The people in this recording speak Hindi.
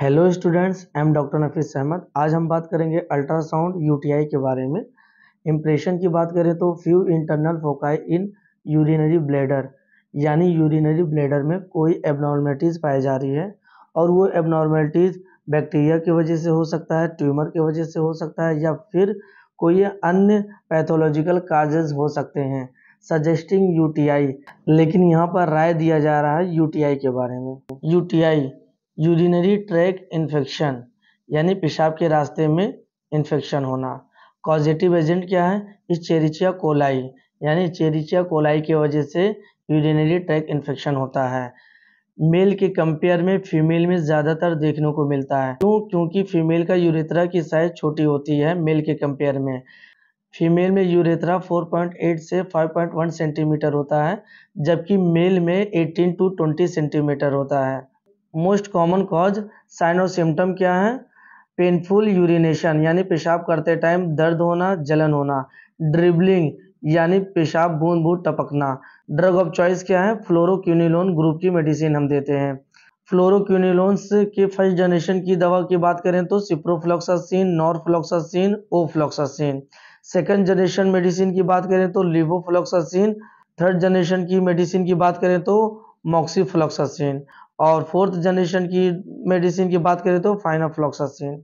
hello students I am doctor Nafees Ahmad आज हम बात करेंगे अल्ट्रासाउंड यूटीआई के बारे में इम्प्रेशन की बात करें तो few internal foci in urinary bladder यानी यूरिनरी ब्लेडर में कोई एबनॉर्मेलिटीज़ पाई जा रही है और वो एबनॉर्मेलिटीज़ बैक्टीरिया की वजह से हो सकता है ट्यूमर की वजह से हो सकता है या फिर कोई अन्य पैथोलॉजिकल काजेज हो सकते हैं सजेस्टिंग यूटीआई लेकिन यहाँ पर राय दिया जा रहा है यूटीआई के बारे में यूटीआई यूरिनरी ट्रैक इन्फेक्शन यानी पेशाब के रास्ते में इन्फेक्शन होना कॉजेटिव एजेंट क्या है इस चेरिचिया कोलाई यानी चेरिचिया कोलाई की वजह से यूरिनरी ट्रैक इन्फेक्शन होता है मेल के कंपेयर में फीमेल में ज़्यादातर देखने को मिलता है क्यों क्योंकि फीमेल का यूरेथ्रा की साइज छोटी होती है मेल के कंपेयर में फीमेल में यूरेथ्रा 4.8 से 5.1 सेंटीमीटर होता है जबकि मेल में 18 टू 20 सेंटीमीटर होता है मोस्ट कॉमन कॉज साइन और सिम्टम क्या है पेनफुल यूरिनेशन यानी पेशाब करते टाइम दर्द होना जलन होना ड्रिबलिंग यानी पेशाब बूंद बूंद टपकना ड्रग ऑफ चॉइस क्या है फ्लोरोक्यूनिलोन ग्रुप की मेडिसिन हम देते हैं फ्लोरोक्यूनिलोन्स के फर्स्ट जनरेशन की दवा की बात करें तो ciprofloxacin norfloxacin ofloxacin second generation medicine की बात करें तो लिवोफ्लोक्सासिन थर्ड जनरेशन की मेडिसिन की बात करें तो मॉक्सीफ्लोक्सासिन और फोर्थ जनरेशन की मेडिसिन की बात करें तो फाइनाफ्लॉक्सासिन